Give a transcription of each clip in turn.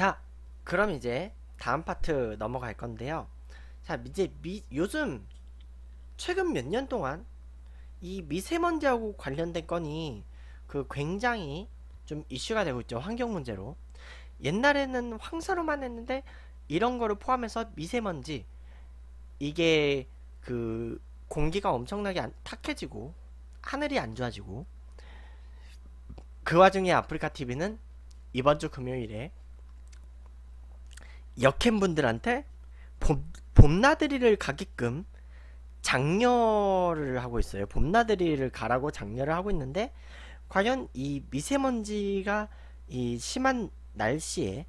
자 그럼 이제 다음 파트 넘어갈 건데요 자 이제 미, 요즘 최근 몇 년 동안 이 미세먼지하고 관련된 건이 그 굉장히 좀 이슈가 되고 있죠 환경 문제로 옛날에는 황사로만 했는데 이런 거를 포함해서 미세먼지 이게 그 공기가 엄청나게 안, 탁해지고 하늘이 안 좋아지고 그 와중에 아프리카 TV는 이번 주 금요일에 여캠분들한테 봄, 봄나들이를 가게끔 장려를 하고 있어요. 봄나들이를 가라고 장려를 하고 있는데 과연 이 미세먼지가 이 심한 날씨에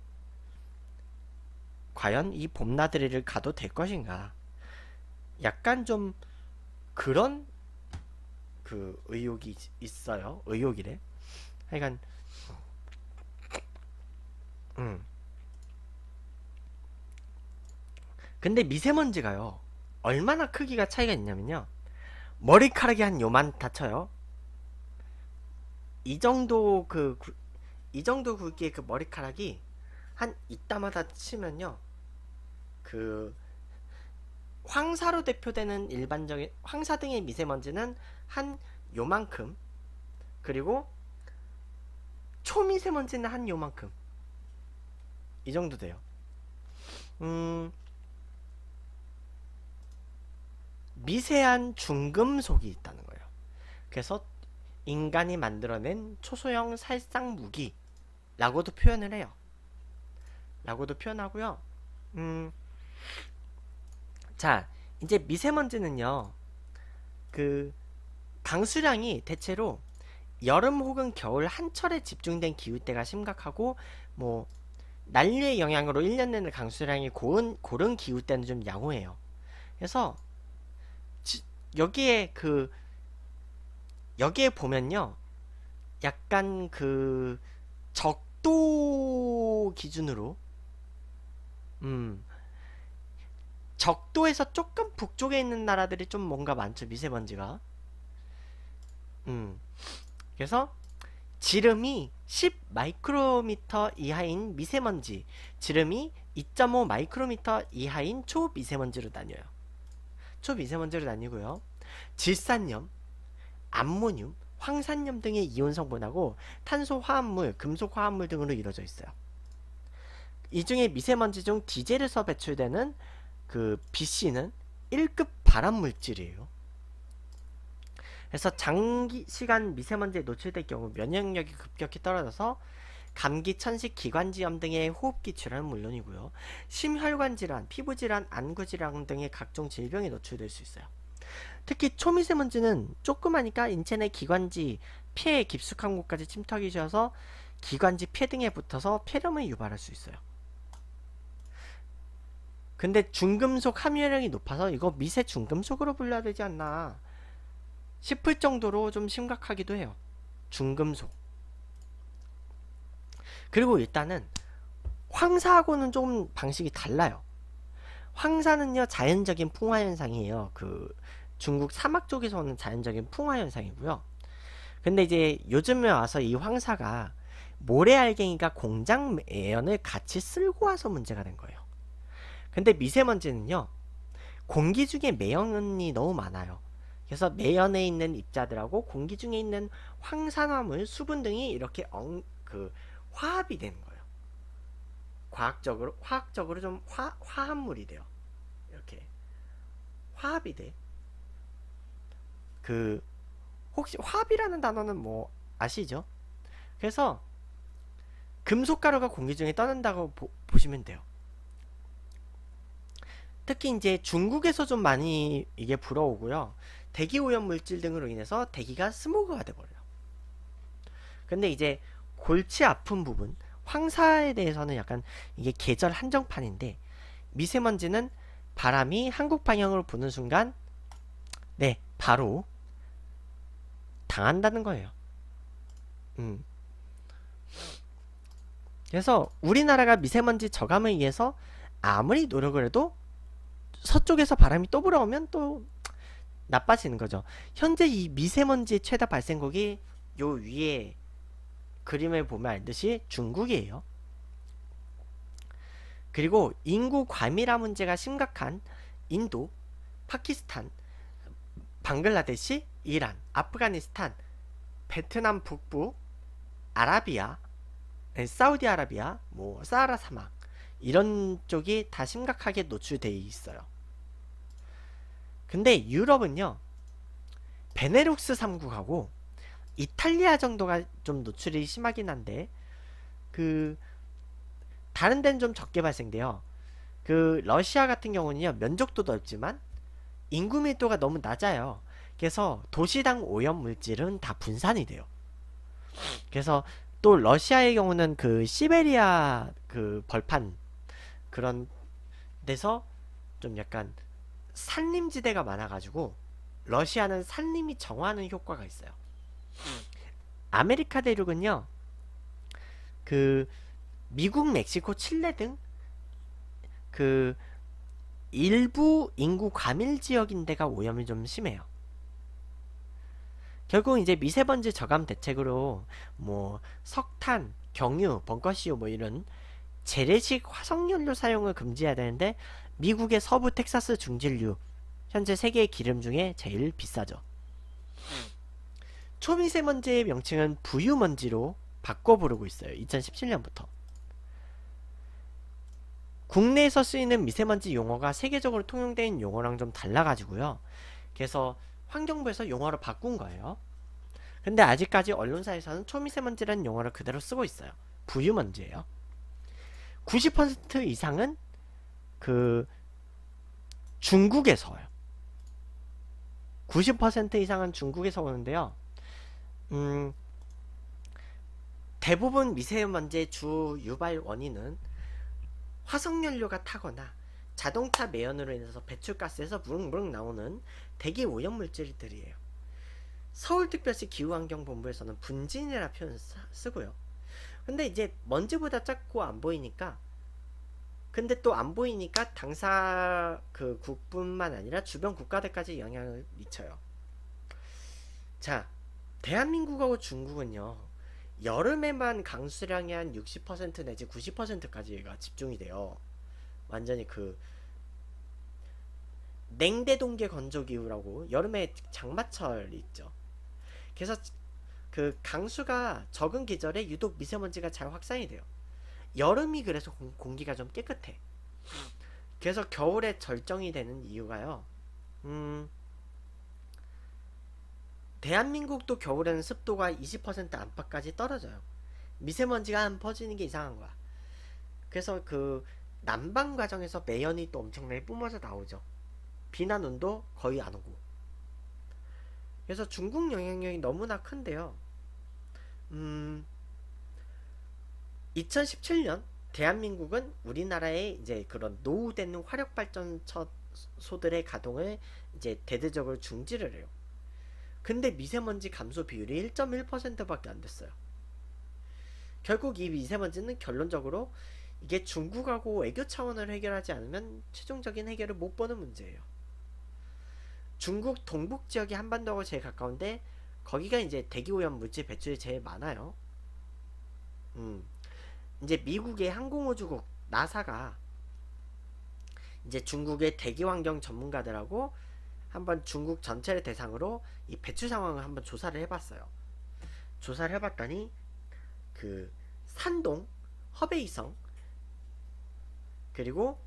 과연 이 봄나들이를 가도 될 것인가? 약간 좀 그런 그 의혹이 있어요. 의혹이래. 하여간 음. 근데 미세먼지가요 얼마나 크기가 차이가 있냐면요 머리카락이 한 요만 다쳐요 이 정도 그 이 정도 굵기의 그 머리카락이 한 이따마다 치면요 그 황사로 대표되는 일반적인 황사 등의 미세먼지는 한 요만큼 그리고 초미세먼지는 한 요만큼 이 정도 돼요 음 미세한 중금속이 있다는 거예요. 그래서 인간이 만들어낸 초소형 살상 무기라고도 표현을 해요. 라고도 표현하고요. 음. 자, 이제 미세먼지는요. 그 강수량이 대체로 여름 혹은 겨울 한철에 집중된 기후대가 심각하고 뭐 난리의 영향으로 1년 내내 강수량이 고은, 고른 기후대는 좀 양호해요. 그래서 여기에 그 여기에 보면요. 약간 그 적도 기준으로 음 적도에서 조금 북쪽에 있는 나라들이 좀 뭔가 많죠 미세먼지가 음 그래서 지름이 10 마이크로미터 이하인 미세먼지 지름이 2.5 마이크로미터 이하인 초미세먼지로 나뉘어요 초미세먼지를 나뉘고요. 질산염, 암모늄, 황산염 등의 이온 성분하고 탄소 화합물, 금속 화합물 등으로 이루어져 있어요. 이 중에 미세먼지 중 디젤에서 배출되는 그 BC는 1급 발암 물질이에요. 그래서 장기시간 미세먼지에 노출될 경우 면역력이 급격히 떨어져서 감기, 천식, 기관지염 등의 호흡기 질환은 물론이고요. 심혈관 질환, 피부 질환, 안구 질환 등의 각종 질병에 노출될 수 있어요. 특히 초미세먼지는 조그마니까 인체 내 기관지, 폐에 깊숙한 곳까지 침투하기 쉬워서 기관지 폐 등에 붙어서 폐렴을 유발할 수 있어요. 근데 중금속 함유량이 높아서 이거 미세 중금속으로 불러야 되지 않나 싶을 정도로 좀 심각하기도 해요. 중금속. 그리고 일단은 황사하고는 좀 방식이 달라요. 황사는요 자연적인 풍화 현상이에요. 그 중국 사막 쪽에서는 자연적인 풍화 현상이고요. 근데 이제 요즘에 와서 이 황사가 모래알갱이가 공장 매연을 같이 쓸고 와서 문제가 된 거예요. 근데 미세먼지는요 공기 중에 매연이 너무 많아요. 그래서 매연에 있는 입자들하고 공기 중에 있는 황산화물, 수분 등이 이렇게 엉, 그 화합이 되는 거예요. 과학적으로 화학적으로 좀 화, 화합물이 돼요. 이렇게 화합이 돼. 그 혹시 화합이라는 단어는 뭐 아시죠? 그래서 금속 가루가 공기 중에 떠난다고 보, 보시면 돼요. 특히 이제 중국에서 좀 많이 이게 불어오고요. 대기 오염 물질 등으로 인해서 대기가 스모그가 돼버려요. 근데 이제 골치 아픈 부분 황사에 대해서는 약간 이게 계절 한정판인데 미세먼지는 바람이 한국 방향으로 부는 순간 네 바로 당한다는 거예요 음. 그래서 우리나라가 미세먼지 저감을위해서 아무리 노력을 해도 서쪽에서 바람이 또 불어오면 또 나빠지는 거죠 현재 이 미세먼지의 최다 발생국이 요 위에 그림을 보면 알듯이 중국이에요. 그리고 인구 과밀화 문제가 심각한 인도, 파키스탄, 방글라데시, 이란, 아프가니스탄, 베트남 북부, 아라비아, 네, 사우디아라비아, 뭐 사하라 사막 이런 쪽이 다 심각하게 노출되어 있어요. 근데 유럽은요. 베네룩스 3국하고 이탈리아 정도가 좀 노출이 심하긴 한데 그 다른 데는 좀 적게 발생돼요. 그 러시아 같은 경우는요 면적도 넓지만 인구 밀도가 너무 낮아요. 그래서 도시당 오염 물질은 다 분산이 돼요. 그래서 또 러시아의 경우는 그 시베리아 그 벌판 그런 데서 좀 약간 산림지대가 많아가지고 러시아는 산림이 정화하는 효과가 있어요. 아메리카 대륙은요. 그 미국, 멕시코, 칠레 등 그 일부 인구 과밀 지역인 데가 오염이 좀 심해요. 결국 이제 미세먼지 저감 대책으로 뭐 석탄, 경유, 벙커시오 뭐 이런 재래식 화석연료 사용을 금지해야 되는데 미국의 서부 텍사스 중진류 현재 세계의 기름 중에 제일 비싸죠. 음. 초미세먼지의 명칭은 부유먼지로 바꿔 부르고 있어요. 2017년부터. 국내에서 쓰이는 미세먼지 용어가 세계적으로 통용된 용어랑 좀 달라가지고요. 그래서 환경부에서 용어로 바꾼 거예요. 근데 아직까지 언론사에서는 초미세먼지라는 용어를 그대로 쓰고 있어요. 부유먼지예요. 90% 이상은 그 중국에서요. 90% 이상은 중국에서 오는데요. 음, 대부분 미세먼지의 주 유발 원인은 화석연료가 타거나 자동차 매연으로 인해서 배출가스에서 무릉무릉 나오는 대기 오염물질들이에요. 서울특별시 기후환경본부에서는 분진이라 표현 쓰고요. 근데 이제 먼지보다 작고 안 보이니까 근데 또 안 보이니까 당사 그 국뿐만 아니라 주변 국가들까지 영향을 미쳐요. 자, 대한민국하고 중국은요 여름에만 강수량이 한 60% 내지 90%까지가 집중이 돼요 완전히 그 냉대동계 건조기후라고 여름에 장마철 있죠 그래서 그 강수가 적은 계절에 유독 미세먼지가 잘 확산이 돼요 여름이 그래서 공, 기가좀 깨끗해 그래서 겨울에 절정이 되는 이유가요 음 대한민국도 겨울에는 습도가 20% 안팎까지 떨어져요. 미세먼지가 안 퍼지는 게 이상한 거야. 그래서 그 난방 과정에서 매연이 또 엄청나게 뿜어져 나오죠. 비나 눈도 거의 안 오고. 그래서 중국 영향력이 너무나 큰데요. 음, 2017년 대한민국은 우리나라의 이제 그런 노후되는 화력발전소들의 가동을 이제 대대적으로 중지를 해요. 근데 미세먼지 감소 비율이 1.1%밖에 안 됐어요. 결국 이 미세먼지는 결론적으로 이게 중국하고 외교 차원을 해결하지 않으면 최종적인 해결을 못 보는 문제예요. 중국 동북 지역이 한반도하고 제일 가까운데 거기가 이제 대기오염 물질 배출이 제일 많아요. 음. 이제 미국의 항공우주국 나사가 이제 중국의 대기 환경 전문가들하고 한번 중국 전체를 대상으로 이 배출 상황을 한번 조사를 해봤어요. 조사를 해봤더니 그 산동, 허베이성 그리고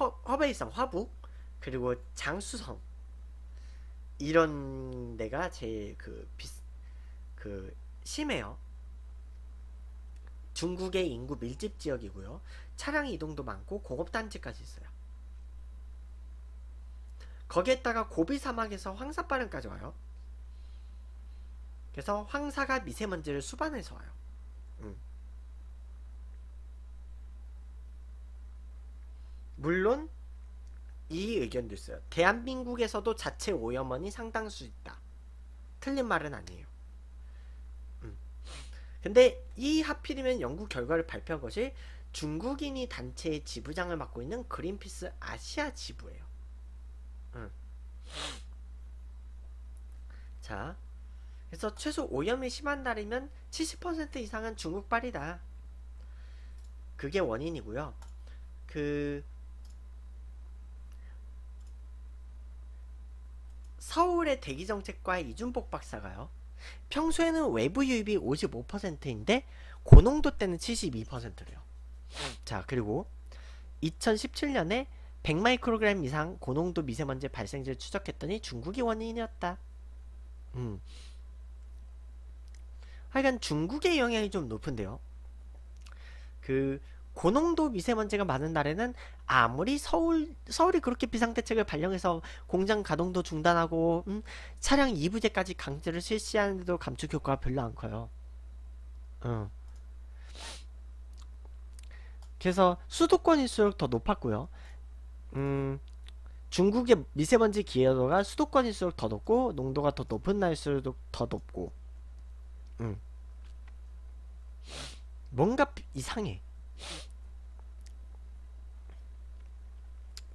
허, 허베이성 화북 그리고 장수성 이런 데가 제일 그, 비스, 그 심해요. 중국의 인구 밀집 지역이고요. 차량 이동도 많고 고급 단지까지 있어요. 거기에다가 고비 사막에서 황사 발음까지 와요. 그래서 황사가 미세먼지를 수반해서 와요. 음. 물론 이 의견도 있어요. 대한민국에서도 자체 오염원이 상당수 있다. 틀린 말은 아니에요. 음. 근데 이 하필이면 연구 결과를 발표한 것이 중국인이 단체의 지부장을 맡고 있는 그린피스 아시아 지부예요. 자, 그래서 최소 오염이 심한 날이면 70% 이상은 중국발이다. 그게 원인이고요. 그 서울의 대기정책과 이준복 박사가요. 평소에는 외부 유입이 55%인데 고농도 때는 72%래요. 자 그리고 2017년에 100마이크로그램 이상 고농도 미세먼지 발생지를 추적했더니 중국이 원인이었다. 음. 하여간 중국의 영향이 좀 높은데요. 그 고농도 미세먼지가 많은 날에는 아무리 서울 서울이 그렇게 비상대책을 발령해서 공장 가동도 중단하고 음, 차량 2부제까지 강제를 실시하는데도 감축 효과가 별로 안 커요. 음. 그래서 수도권일수록 더 높았고요. 음, 중국의 미세먼지 기여도가 수도권일수록 더 높고 농도가 더 높은 날일수록 더 높고 음. 뭔가 이상해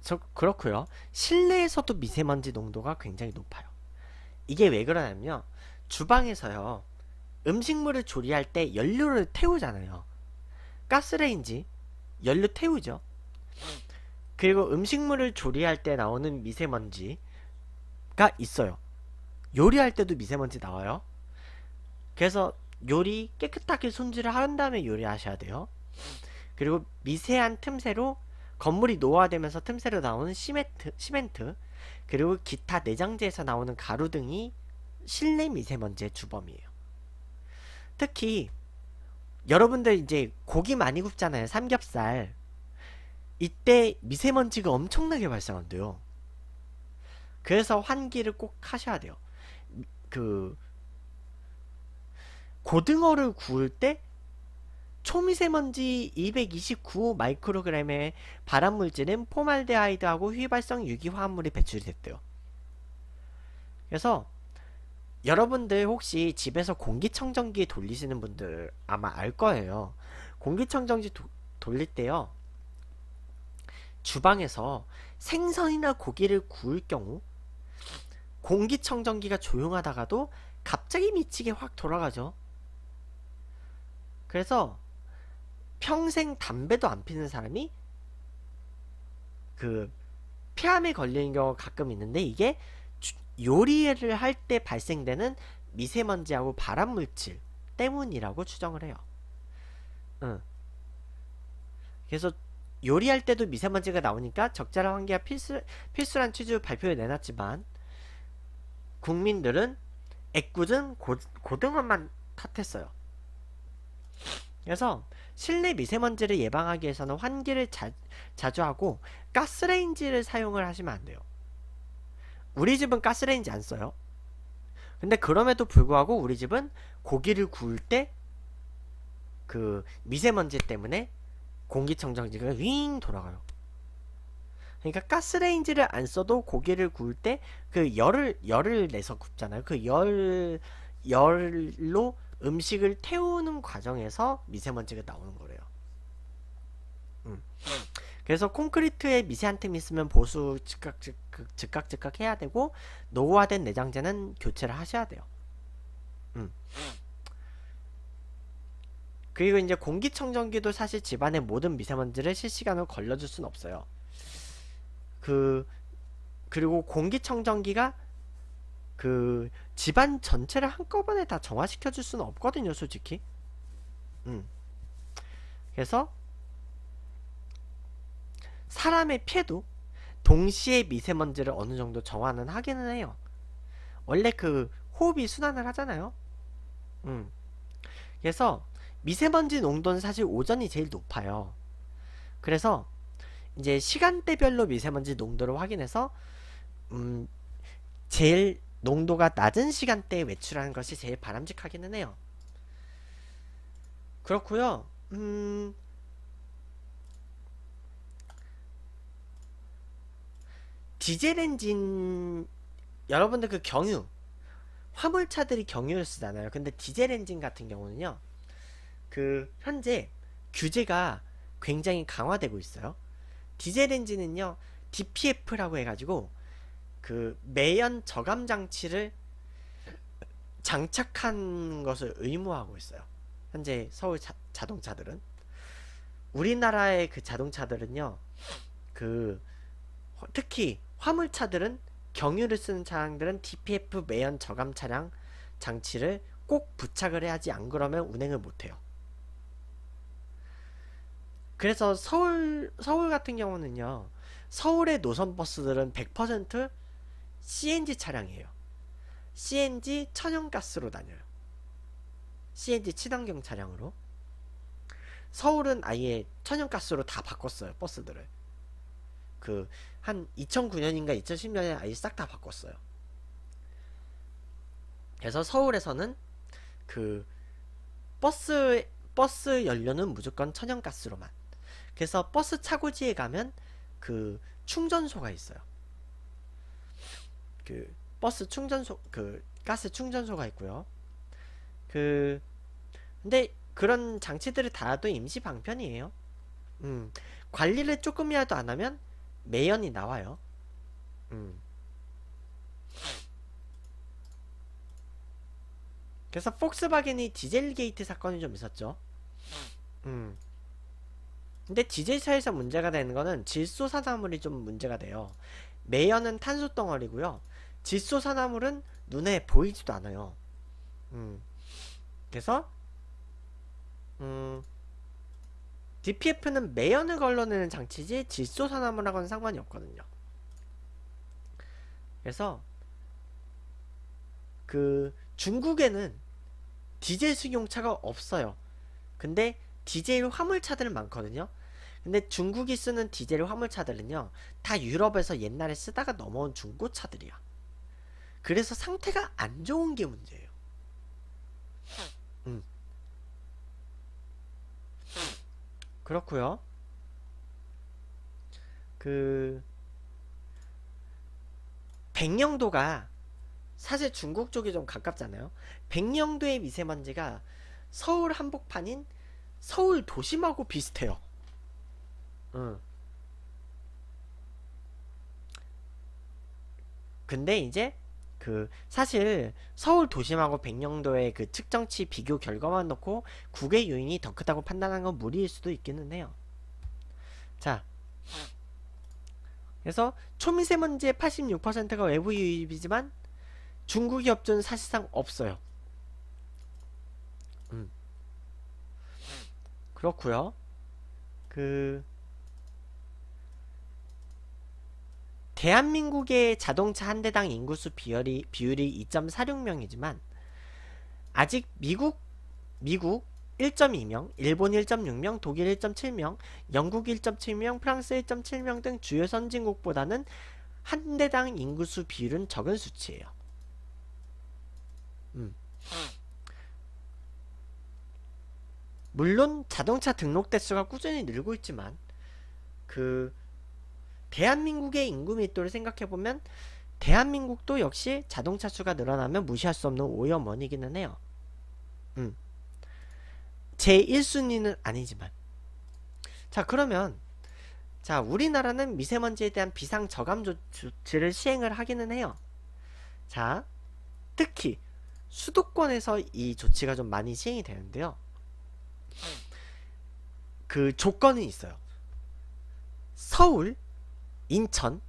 저 그렇고요 실내에서도 미세먼지 농도가 굉장히 높아요 이게 왜 그러냐면요 주방에서요 음식물을 조리할 때 연료를 태우잖아요 가스레인지 연료 태우죠 그리고 음식물을 조리할 때 나오는 미세먼지가 있어요. 요리할 때도 미세먼지 나와요. 그래서 요리 깨끗하게 손질을 한 다음에 요리하셔야 돼요. 그리고 미세한 틈새로 건물이 노화되면서 틈새로 나오는 시멘트, 시멘트 그리고 기타 내장재에서 나오는 가루 등이 실내 미세먼지의 주범이에요. 특히 여러분들 이제 고기 많이 굽잖아요. 삼겹살, 이때 미세먼지가 엄청나게 발생한대요. 그래서 환기를 꼭 하셔야 돼요. 그 고등어를 구울 때 초미세먼지 229 마이크로그램의 발암물질인 포말데하이드하고 휘발성 유기화합물이 배출이 됐대요. 그래서 여러분들 혹시 집에서 공기청정기 돌리시는 분들 아마 알 거예요. 공기청정기 도, 돌릴 때요. 주방에서 생선이나 고기를 구울 경우 공기청정기가 조용하다가도 갑자기 미치게 확 돌아가죠. 그래서 평생 담배도 안 피는 사람이 그 폐암에 걸리는 경우가 가끔 있는데 이게 요리를 할 때 발생되는 미세먼지하고 발암물질 때문이라고 추정을 해요. 응. 그래서 요리할 때도 미세먼지가 나오니까 적절한 환기가 필수, 필수란 취지로 발표를 내놨지만 국민들은 애꿎은 고, 고등어만 탓했어요. 그래서 실내 미세먼지를 예방하기 위해서는 환기를 자, 자주 하고 가스레인지를 사용을 하시면 안 돼요. 우리 집은 가스레인지 안 써요. 근데 그럼에도 불구하고 우리 집은 고기를 구울 때 그 미세먼지 때문에 공기청정기가 윙 돌아가요. 그러니까 가스레인지를 안 써도 고기를 구울 때 그 열을 열을 내서 굽잖아요. 그 열 열로 음식을 태우는 과정에서 미세먼지가 나오는 거래요. 음. 그래서 콘크리트에 미세 한틈 있으면 보수 즉각 즉각 즉각 즉각 해야 되고 노후화된 내장재는 교체를 하셔야 돼요. 음. 그리고 이제 공기청정기도 사실 집안의 모든 미세먼지를 실시간으로 걸러줄 수는 없어요. 그 그리고 공기청정기가 그 집안 전체를 한꺼번에 다 정화시켜 줄 수는 없거든요, 솔직히. 음. 그래서 사람의 피해도 동시에 미세먼지를 어느 정도 정화는 하기는 해요. 원래 그 호흡이 순환을 하잖아요. 음. 그래서 미세먼지 농도는 사실 오전이 제일 높아요. 그래서 이제 시간대별로 미세먼지 농도를 확인해서 음 제일 농도가 낮은 시간대에 외출하는 것이 제일 바람직하기는 해요. 그렇고요. 음 디젤 엔진 여러분들 그 경유 화물차들이 경유를 쓰잖아요. 근데 디젤 엔진 같은 경우는요. 그 현재 규제가 굉장히 강화되고 있어요. 디젤 엔진은요 DPF라고 해가지고 그 매연 저감 장치를 장착한 것을 의무화하고 있어요. 현재 서울 자, 자동차들은 우리나라의 그 자동차들은요 그 특히 화물차들은 경유를 쓰는 차량들은 DPF 매연 저감 차량 장치를 꼭 부착을 해야지 안 그러면 운행을 못해요. 그래서 서울 서울 같은 경우는요. 서울의 노선 버스들은 100% CNG 차량이에요. CNG 천연가스로 다녀요. CNG 친환경 차량으로. 서울은 아예 천연가스로 다 바꿨어요. 버스들을. 그 한 2009년인가 2010년에 아예 싹 다 바꿨어요. 그래서 서울에서는 그 버스 버스 연료는 무조건 천연가스로만 그래서 버스 차고지에 가면 그 충전소가 있어요. 그 버스 충전소 그 가스 충전소가 있고요. 그 근데 그런 장치들을 달아도 임시 방편이에요. 음. 관리를 조금이라도 안 하면 매연이 나와요. 음. 그래서 폭스바겐이 디젤 게이트 사건이 좀 있었죠. 음. 근데 디젤차에서 문제가 되는 거는 질소산화물이 좀 문제가 돼요. 매연은 탄소 덩어리고요. 질소산화물은 눈에 보이지도 않아요. 음. 그래서 음, DPF는 매연을 걸러내는 장치지 질소산화물하고는 상관이 없거든요. 그래서 그 중국에는 디젤 승용차가 없어요. 근데 디젤 화물차들은 많거든요. 근데 중국이 쓰는 디젤 화물차들은요 다 유럽에서 옛날에 쓰다가 넘어온 중고차들이야 그래서 상태가 안 좋은 게 문제예요 음. 그렇고요 그 백령도가 사실 중국 쪽이 좀 가깝잖아요 백령도의 미세먼지가 서울 한복판인 서울 도심하고 비슷해요 근데 이제 그 사실 서울 도심하고 백령도의 그 측정치 비교 결과만 놓고 국외 요인이 더 크다고 판단한 건 무리일 수도 있기는 해요. 자. 그래서 초미세먼지의 86%가 외부 유입이지만 중국 기업들은 사실상 없어요. 음. 그렇고요. 그 대한민국의 자동차 한 대당 인구수 비율이, 비율이 2.46명이지만 아직 미국 미국 1.2명, 일본 1.6명, 독일 1.7명, 영국 1.7명, 프랑스 1.7명 등 주요 선진국보다는 한 대당 인구수 비율은 적은 수치예요. 음. 물론 자동차 등록 대수가 꾸준히 늘고 있지만 그 대한민국의 인구 밀도를 생각해보면 대한민국도 역시 자동차 수가 늘어나면 무시할 수 없는 오염원이기는 해요. 음. 제 1순위는 아니지만. 자, 그러면 자, 우리나라는 미세먼지에 대한 비상 저감 조치를 시행을 하기는 해요. 자, 특히 수도권에서 이 조치가 좀 많이 시행이 되는데요. 그 조건이 있어요. 서울, 인천,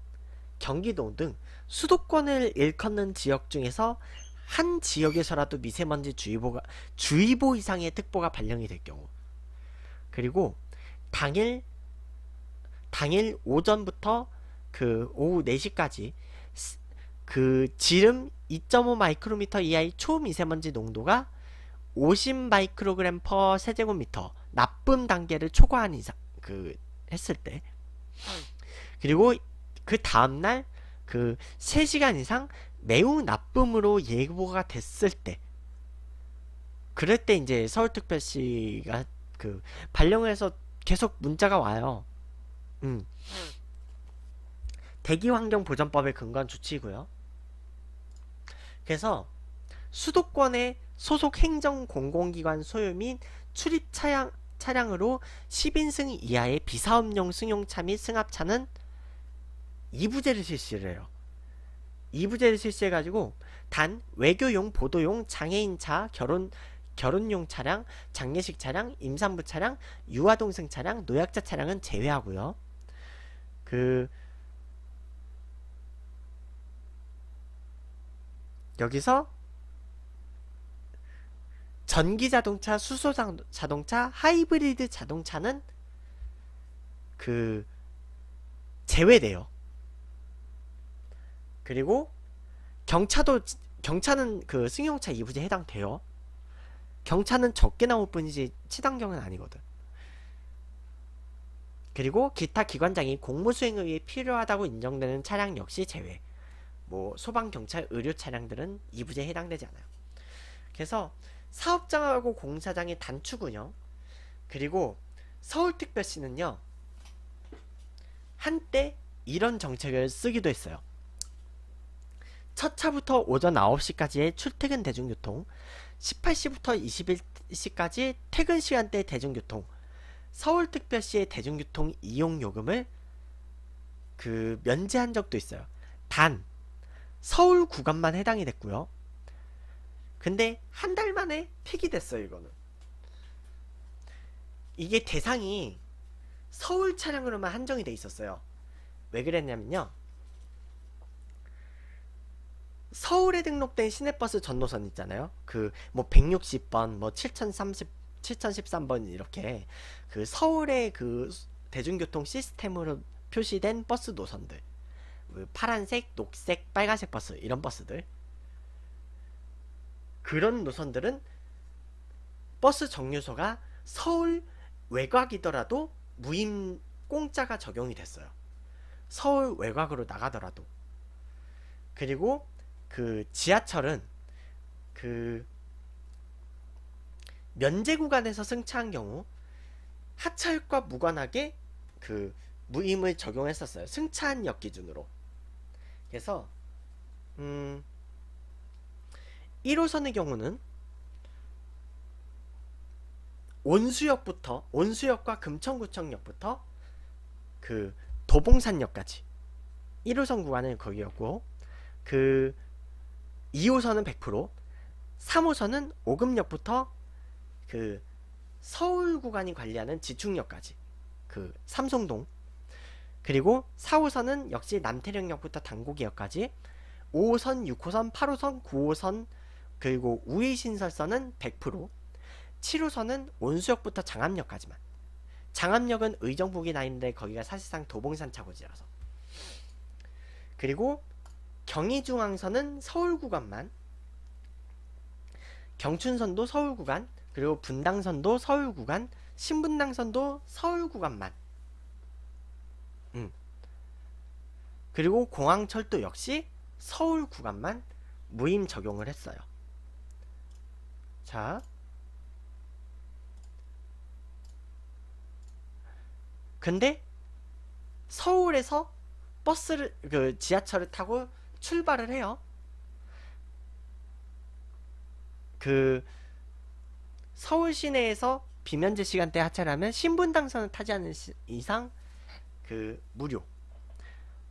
경기도 등 수도권을 일컫는 지역 중에서 한 지역에서라도 미세먼지 주의보가 주의보 이상의 특보가 발령이 될 경우 그리고 당일 당일 오전부터 그 오후 4시까지 그 지름 2.5 마이크로미터 이하의 초미세먼지 농도가 50 마이크로그램 퍼 세제곱미터 나쁨 단계를 초과한 이상 그 했을 때 음. 그리고 그 다음날 그 3시간 이상 매우 나쁨으로 예보가 됐을 때 그럴 때 이제 서울특별시가 그 발령해서 계속 문자가 와요. 음. 음. 대기환경보전법의 근거한 조치이고요. 그래서 수도권의 소속 행정공공기관 소유 및 출입 차량, 차량으로 10인승 이하의 비사업용 승용차 및 승합차는 이부제를 실시를 해요. 이부제를 실시해가지고 단 외교용, 보도용, 장애인차, 결혼 결혼용 차량, 장례식 차량, 임산부 차량, 유아동생 차량, 노약자 차량은 제외하고요. 그 여기서 전기 자동차, 수소 자동차, 하이브리드 자동차는 그 제외돼요. 그리고 경차도 경차는 그 승용차 2부제 해당돼요. 경차는 적게 나올 뿐이지 치단경은 아니거든. 그리고 기타 기관장이 공무 수행을 위해 필요하다고 인정되는 차량 역시 제외. 뭐 소방, 경찰, 의료 차량들은 2부제에 해당되지 않아요. 그래서 사업장하고 공사장의 단축 운영 그리고 서울특별시는요 한때 이런 정책을 쓰기도 했어요. 첫차부터 오전 9시까지의 출퇴근 대중교통, 18시부터 21시까지 퇴근 시간대 대중교통, 서울특별시의 대중교통 이용요금을 그 면제한 적도 있어요. 단, 서울 구간만 해당이 됐고요. 근데 한 달 만에 폐기됐어요, 이거는. 이게 대상이 서울 차량으로만 한정이 돼 있었어요. 왜 그랬냐면요. 서울에 등록된 시내버스 전노선 있잖아요. 그뭐 160번, 뭐 7030, 7013번 뭐 이렇게 그 서울의 그 대중교통 시스템으로 표시된 버스 노선들. 그 파란색, 녹색, 빨간색 버스 이런 버스들. 그런 노선들은 버스 정류소가 서울 외곽이더라도 무임 공짜가 적용이 됐어요. 서울 외곽으로 나가더라도. 그리고 그 지하철은 그 면제 구간에서 승차한 경우 하차율과 무관하게 그 무임을 적용했었어요. 승차한 역 기준으로. 그래서 음 1호선의 경우는 온수역부터 온수역과 금천구청역부터 그 도봉산역까지 1호선 구간을 거기였고 그 2호선은 100%, 3호선은 오금역부터 그 서울 구간이 관리하는 지축역까지 그 삼성동 그리고 4호선은 역시 남태령역부터 당고개역까지 5호선, 6호선, 8호선, 9호선 그리고 우회신설선은 100% 7호선은 온수역부터 장암역까지만 장암역은 의정부긴 아인데 거기가 사실상 도봉산 차고지라서 그리고 경의중앙선은 서울 구간만 경춘선도 서울 구간 그리고 분당선도 서울 구간 신분당선도 서울 구간만 음. 그리고 공항철도 역시 서울 구간만 무임 적용을 했어요 자 근데 서울에서 버스를 그 지하철을 타고 출발을 해요. 그 서울 시내에서 비면제 시간대 하차라면 신분당선을 타지 않는 이상 그 무료.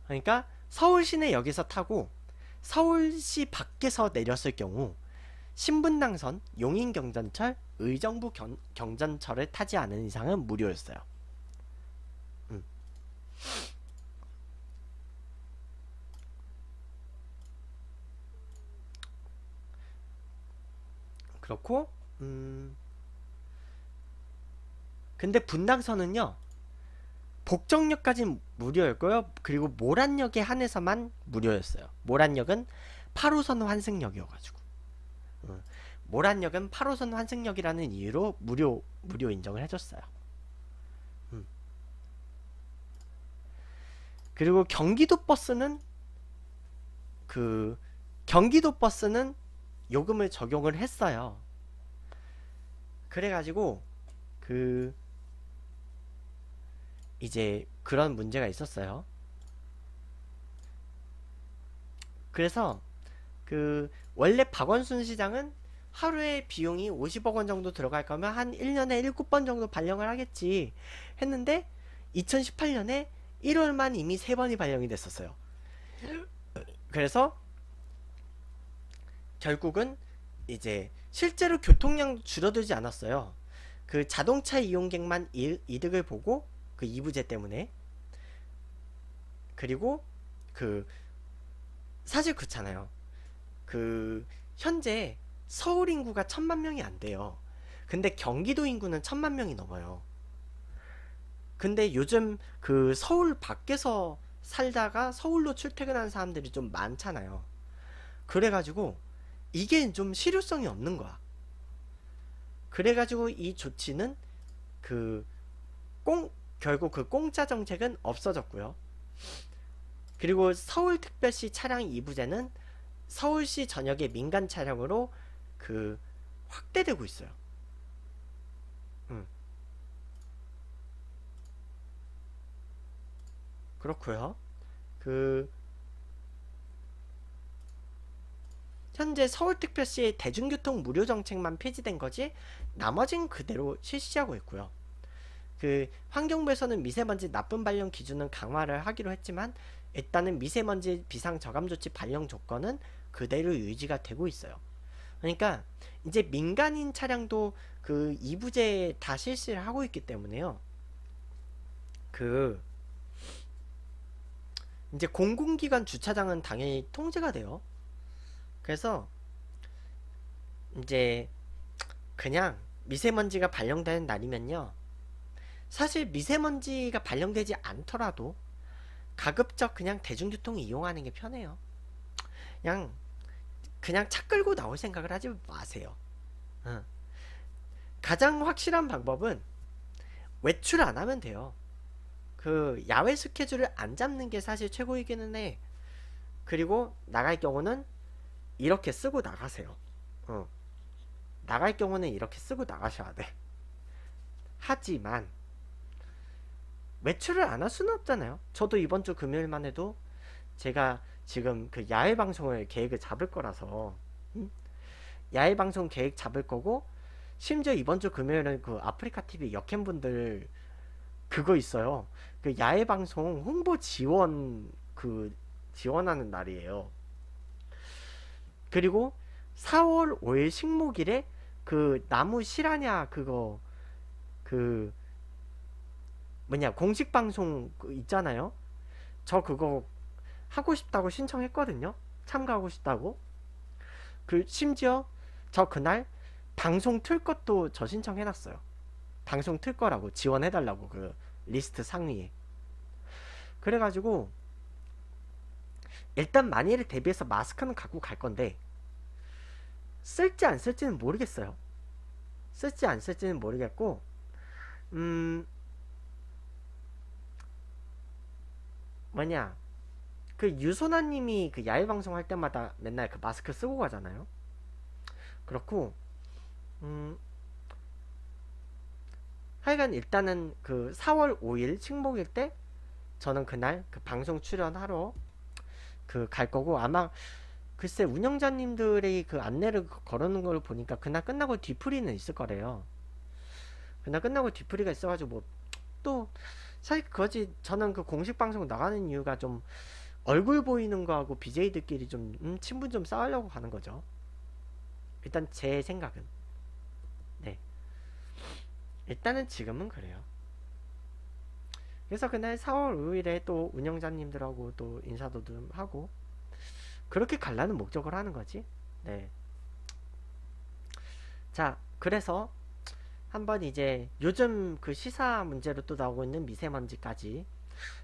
그러니까 서울 시내역에서 타고 서울시 밖에서 내렸을 경우 신분당선, 용인경전철, 의정부 견, 경전철을 타지 않은 이상은 무료였어요. 음. 그렇고 음 근데 분당선은요 복정역까진 무료였고요 그리고 모란역에 한해서만 무료였어요 모란역은 8호선 환승역이어가지고 음. 모란역은 8호선 환승역이라는 이유로 무료 무료 인정을 해줬어요. 음. 그리고 경기도 버스는 그 경기도 버스는 요금을 적용을 했어요. 그래가지고 그 이제 그런 문제가 있었어요. 그래서 그 원래 박원순 시장은 하루에 비용이 50억 원 정도 들어갈 거면 한 1년에 7번 정도 발령을 하겠지 했는데 2018년에 1월만 이미 3번이 발령이 됐었어요. 그래서 결국은 이제 실제로 교통량도 줄어들지 않았어요. 그 자동차 이용객만 일, 이득을 보고 그 이부제 때문에 그리고 그 사실 그렇잖아요. 그 현재 서울 인구가 천만 명이 안 돼요. 근데 경기도 인구는 천만 명이 넘어요. 근데 요즘 그 서울 밖에서 살다가 서울로 출퇴근하는 사람들이 좀 많잖아요. 그래가지고 이게 좀 실효성이 없는 거야. 그래가지고 이 조치는 그 공, 결국 그 공짜 정책은 없어졌고요. 그리고 서울특별시 차량 2부제는 서울시 전역의 민간 차량으로 그 확대되고 있어요. 음. 그렇고요. 그 현재 서울특별시의 대중교통 무료 정책만 폐지된 거지 나머지는 그대로 실시하고 있고요. 그 환경부에서는 미세먼지 나쁨 발령 기준은 강화를 하기로 했지만 일단은 미세먼지 비상 저감 조치 발령 조건은 그대로 유지가 되고 있어요. 그러니까 이제 민간인 차량도 그 이부제 다 실시를 하고 있기 때문에요. 그 이제 공공기관 주차장은 당연히 통제가 돼요. 그래서 이제 그냥 미세먼지가 발령되는 날이면요. 사실 미세먼지가 발령되지 않더라도 가급적 그냥 대중교통 이용하는 게 편해요. 그냥 그냥 차 끌고 나올 생각을 하지 마세요. 어. 가장 확실한 방법은 외출 안 하면 돼요. 그 야외 스케줄을 안 잡는 게 사실 최고이기는 해. 그리고 나갈 경우는 이렇게 쓰고 나가세요. 어. 나갈 경우는 이렇게 쓰고 나가셔야 돼. 하지만 외출을 안 할 수는 없잖아요. 저도 이번 주 금요일만 해도 제가 지금 그 야외 방송을 계획을 잡을 거라서 음? 야외 방송 계획 잡을 거고 심지어 이번 주 금요일은 그 아프리카 TV 역캠 분들 그거 있어요. 그 야외 방송 홍보 지원 그 지원하는 날이에요. 그리고 4월 5일 식목일에 그 나무 실하냐 그거 그 뭐냐 공식 방송 그 있잖아요. 저 그거 하고 싶다고 신청했거든요. 참가하고 싶다고. 그 심지어 저 그날 방송 틀 것도 저 신청해놨어요. 방송 틀 거라고 지원해달라고 그 리스트 상위에. 그래가지고 일단 만일을 대비해서 마스크는 갖고 갈 건데 쓸지 안 쓸지는 모르겠어요. 쓸지 안 쓸지는 모르겠고 음 뭐냐 그 유소나님이 그 야외 방송 할 때마다 맨날 그 마스크 쓰고 가잖아요. 그렇고 음 하여간 일단은 그 4월 5일 칭복일 때 저는 그날 그 방송 출연하러 그갈 거고 아마 글쎄 운영자님들의 그 안내를 그 걸어놓은 걸 보니까 그날 끝나고 뒤풀이는 있을 거래요. 그날 끝나고 뒤풀이가 있어가지고 뭐 또 사실 그거지 저는 그 공식 방송 나가는 이유가 좀 얼굴 보이는 거하고 BJ들끼리 좀 음, 친분 좀 쌓으려고 가는 거죠. 일단 제 생각은 네 일단은 지금은 그래요. 그래서 그날 4월 5일에 또 운영자님들하고 또 인사도 좀 하고 그렇게 갈라는 목적을 하는 거지. 네. 자, 그래서 한번 이제 요즘 그 시사 문제로 또 나오고 있는 미세먼지까지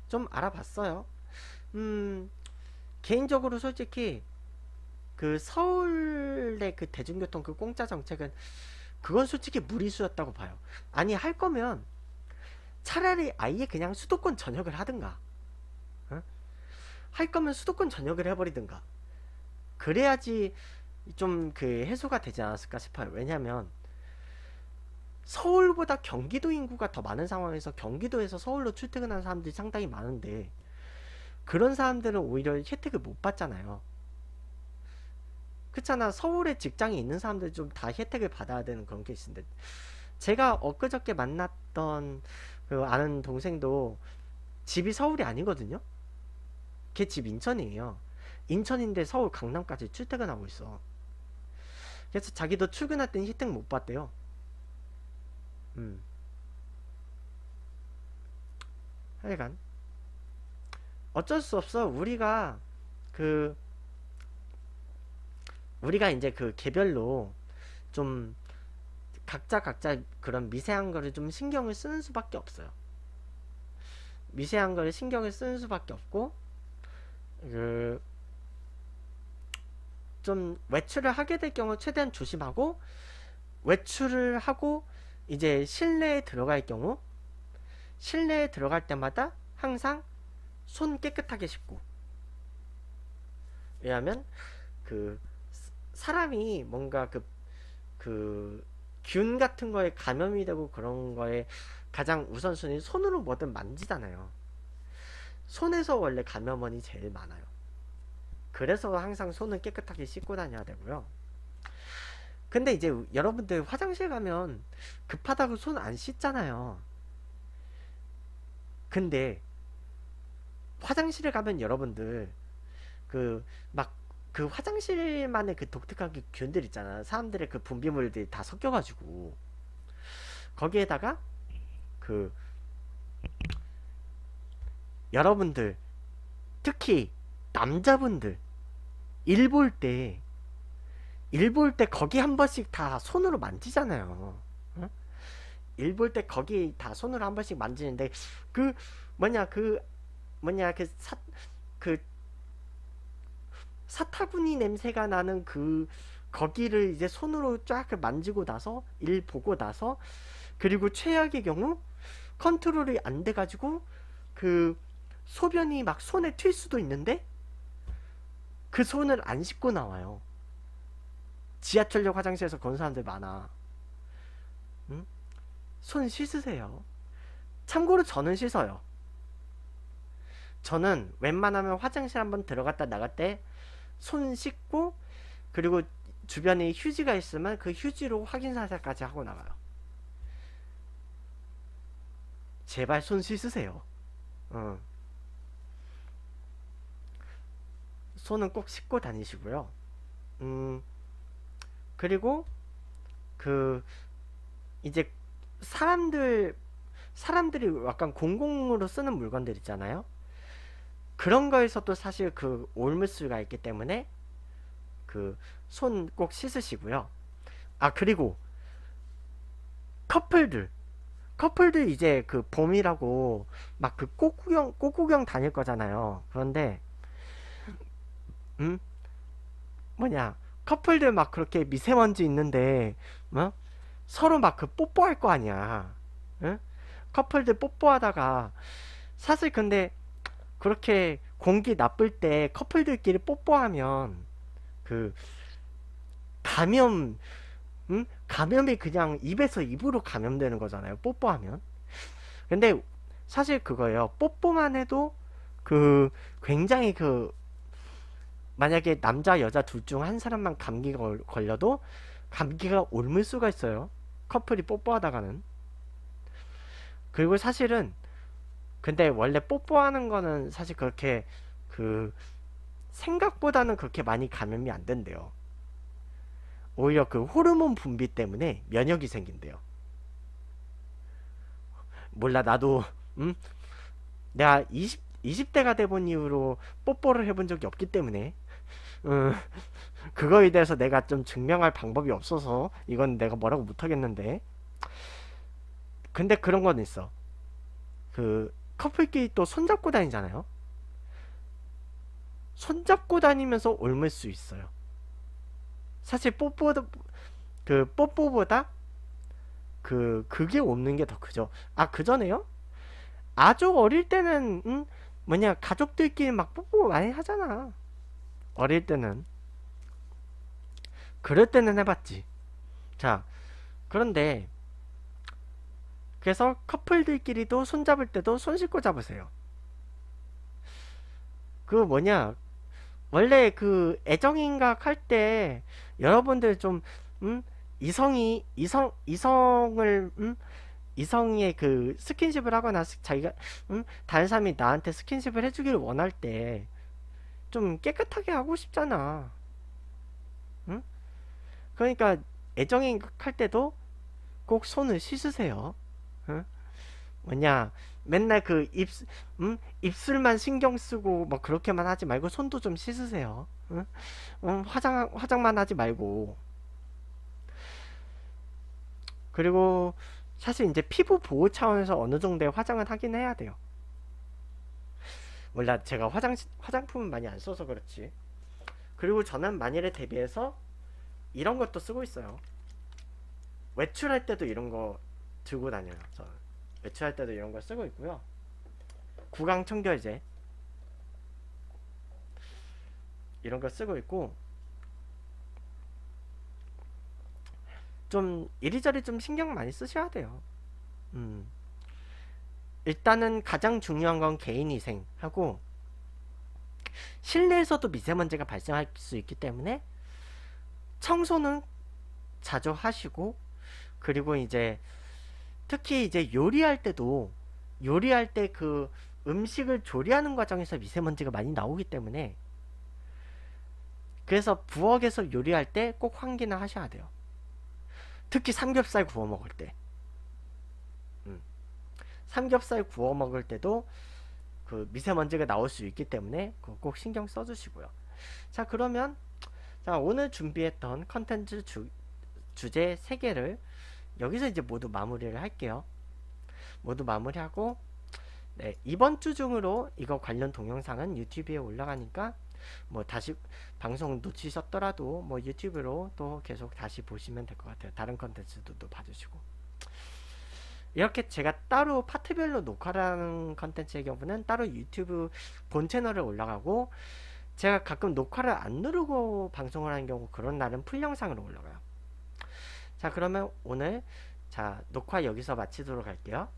좀 알아봤어요. 음, 개인적으로 솔직히 그 서울의 그 대중교통 그 공짜 정책은 그건 솔직히 무리수였다고 봐요. 아니 할 거면 차라리 아예 그냥 수도권 전역을 하든가 어? 할 거면 수도권 전역을 해버리든가 그래야지 좀 그 해소가 되지 않았을까 싶어요 왜냐하면 서울보다 경기도 인구가 더 많은 상황에서 경기도에서 서울로 출퇴근하는 사람들이 상당히 많은데 그런 사람들은 오히려 혜택을 못 받잖아요 그렇잖아 서울에 직장이 있는 사람들 좀 다 혜택을 받아야 되는 그런 게 있는데 제가 엊그저께 만났던 그 아는 동생도 집이 서울이 아니거든요. 걔 집 인천이에요. 인천인데 서울 강남까지 출퇴근하고 있어. 그래서 자기도 출근할 땐 혜택 못 봤대요. 음. 하여간 어쩔 수 없어. 우리가 그 우리가 이제 그 개별로 좀 각자 각자 그런 미세한 거를 좀 신경을 쓰는 수밖에 없어요. 미세한 거를 신경을 쓰는 수밖에 없고 그좀 외출을 하게 될 경우 최대한 조심하고 외출을 하고 이제 실내에 들어갈 경우 실내에 들어갈 때마다 항상 손 깨끗하게 씻고 왜냐면그 사람이 뭔가 그, 그균 같은 거에 감염이 되고 그런 거에 가장 우선순위 손으로 뭐든 만지잖아요. 손에서 원래 감염원이 제일 많아요. 그래서 항상 손은 깨끗하게 씻고 다녀야 되고요. 근데 이제 여러분들 화장실 가면 급하다고 손 안 씻잖아요. 근데 화장실에 가면 여러분들 그막 그 화장실만의 그 독특한 그 균들 있잖아. 사람들의 그 분비물들이 다 섞여가지고 거기에다가 그 여러분들 특히 남자분들 일 볼 때 일 볼 때 거기 한 번씩 다 손으로 만지잖아요. 응? 일볼 때 거기 다 손으로 한 번씩 만지는데 그 뭐냐 그 뭐냐 그 사그 그, 그 사타구니 냄새가 나는 그 거기를 이제 손으로 쫙 만지고 나서 일 보고 나서 그리고 최악의 경우 컨트롤이 안 돼가지고 그 소변이 막 손에 튈 수도 있는데 그 손을 안 씻고 나와요. 지하철역 화장실에서 건 사람들 많아. 응? 손 씻으세요. 참고로 저는 씻어요. 저는 웬만하면 화장실 한번 들어갔다 나갈 때손 씻고 그리고 주변에 휴지가 있으면 그 휴지로 확인 사살까지 하고 나와요 제발 손 씻으세요. 어. 손은 꼭 씻고 다니시고요. 음, 그리고 그 이제 사람들 사람들이 약간 공공으로 쓰는 물건들 있잖아요. 그런 거에서도 사실 그올무수가 있기 때문에 그 손 꼭 씻으시고요. 아 그리고 커플들 커플들 이제 그 봄이라고 막 그 꽃구경 꽃구경 다닐 거잖아요. 그런데 음 뭐냐 커플들 막 그렇게 미세먼지 있는데 뭐 서로 막 그 뽀뽀할 거 아니야. 응? 커플들 뽀뽀하다가 사실 근데 그렇게 공기 나쁠 때 커플들끼리 뽀뽀하면 그 감염 음? 감염이 그냥 입에서 입으로 감염되는 거잖아요. 뽀뽀하면. 근데 사실 그거예요. 뽀뽀만 해도 그 굉장히 그 만약에 남자 여자 둘 중 한 사람만 감기가 걸려도 감기가 옮을 수가 있어요. 커플이 뽀뽀하다가는. 그리고 사실은 근데 원래 뽀뽀하는 거는 사실 그렇게 그 생각보다는 그렇게 많이 감염이 안 된대요. 오히려 그 호르몬 분비 때문에 면역이 생긴대요. 몰라 나도 음 내가 20 20대가 돼본 이후로 뽀뽀를 해본 적이 없기 때문에 음, 그거에 대해서 내가 좀 증명할 방법이 없어서 이건 내가 뭐라고 못하겠는데 근데 그런 건 있어 그 커플끼리 또 손잡고 다니잖아요. 손잡고 다니면서 옮을 수 있어요. 사실 뽀뽀도 그 뽀뽀보다 그 그게 옮는 게 더 크죠. 아그 전에요? 아주 어릴 때는 음, 뭐냐 가족들끼리 막 뽀뽀 많이 하잖아. 어릴 때는 그럴 때는 해봤지. 자 그런데 그래서 커플들끼리도 손잡을 때도 손 씻고 잡으세요. 그 뭐냐 원래 그 애정인가 할때 여러분들 좀 음, 이성이 이성 이성을 음, 이성의 그 스킨십을 하거나 자기가 음, 다른 사람이 나한테 스킨십을 해주기를 원할 때 좀 깨끗하게 하고 싶잖아. 응? 음? 그러니까 애정인 할 때도 꼭 손을 씻으세요. 어? 뭐냐 맨날 그 입, 음? 입술만 신경 쓰고 뭐 그렇게만 하지 말고 손도 좀 씻으세요. 응? 어? 음, 화장 화장만 하지 말고. 그리고 사실 이제 피부 보호 차원에서 어느 정도의 화장은 하긴 해야 돼요. 몰라 제가 화장 화장품은 많이 안 써서 그렇지. 그리고 저는 만일에 대비해서 이런 것도 쓰고 있어요. 외출할 때도 이런 거 들고 다녀요. 저는. 매할 때도 이런 걸 쓰고 있고요. 구강 청결제 이런 걸 쓰고 있고 좀 이리저리 좀 신경 많이 쓰셔야 돼요. 음. 일단은 가장 중요한 건 개인위생하고 실내에서도 미세먼지가 발생할 수 있기 때문에 청소는 자주 하시고 그리고 이제 특히 이제 요리할 때도 요리할 때 그 음식을 조리하는 과정에서 미세먼지가 많이 나오기 때문에 그래서 부엌에서 요리할 때 꼭 환기는 하셔야 돼요. 특히 삼겹살 구워 먹을 때. 음. 삼겹살 구워 먹을 때도 그 미세먼지가 나올 수 있기 때문에 꼭 신경 써주시고요. 자, 그러면 자, 오늘 준비했던 컨텐츠 주, 주제 3개를 여기서 이제 모두 마무리를 할게요. 모두 마무리하고 네, 이번 주 중으로 이거 관련 동영상은 유튜브에 올라가니까 뭐 다시 방송 놓치셨더라도 뭐 유튜브로 또 계속 다시 보시면 될 것 같아요. 다른 컨텐츠도 또 봐주시고 이렇게 제가 따로 파트별로 녹화라는 컨텐츠의 경우는 따로 유튜브 본 채널에 올라가고 제가 가끔 녹화를 안 누르고 방송을 하는 경우 그런 날은 풀 영상으로 올라가요. 자 그러면 오늘 자 녹화 여기서 마치도록 할게요.